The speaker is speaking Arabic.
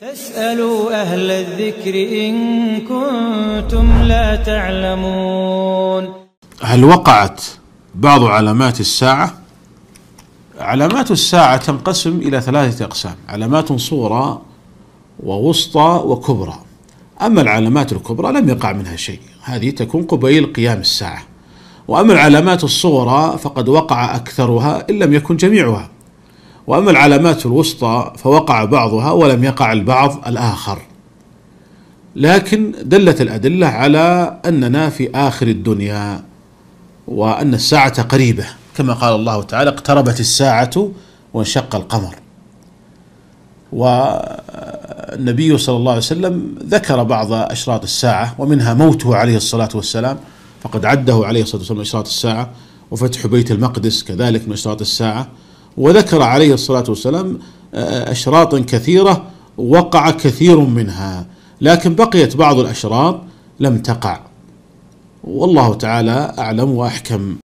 فاسألوا أهل الذكر إن كنتم لا تعلمون هل وقعت بعض علامات الساعة؟ علامات الساعة تنقسم إلى ثلاثة أقسام علامات صغرى ووسطى وكبرى أما العلامات الكبرى لم يقع منها شيء هذه تكون قبيل قيام الساعة وأما العلامات الصغرى فقد وقع أكثرها إن لم يكن جميعها وأما العلامات الوسطى فوقع بعضها ولم يقع البعض الآخر لكن دلت الأدلة على أننا في آخر الدنيا وأن الساعة قريبة كما قال الله تعالى اقتربت الساعة وانشق القمر والنبي صلى الله عليه وسلم ذكر بعض أشراط الساعة ومنها موته عليه الصلاة والسلام فقد عده عليه الصلاة والسلام أشراط الساعة وفتح بيت المقدس كذلك من أشراط الساعة وذكر عليه الصلاة والسلام آه، أشراط كثيرة وقع كثير منها لكن بقيت بعض الأشراط لم تقع والله تعالى أعلم وأحكم